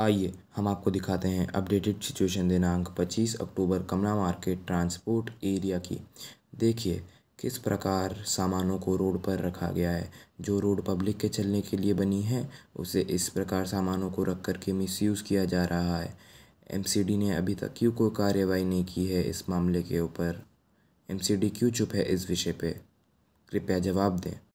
आइए हम आपको दिखाते हैं अपडेटेड सिचुएशन दिनांक 25 अक्टूबर कमला मार्केट ट्रांसपोर्ट एरिया की देखिए किस प्रकार सामानों को रोड पर रखा गया है जो रोड पब्लिक के चलने के लिए बनी है उसे इस प्रकार सामानों को रख कर के मिसयूज़ किया जा रहा है एमसीडी ने अभी तक क्यों कोई कार्रवाई नहीं की है इस मामले के ऊपर एमसीडी क्यों चुप है इस विषय पे कृपया जवाब दें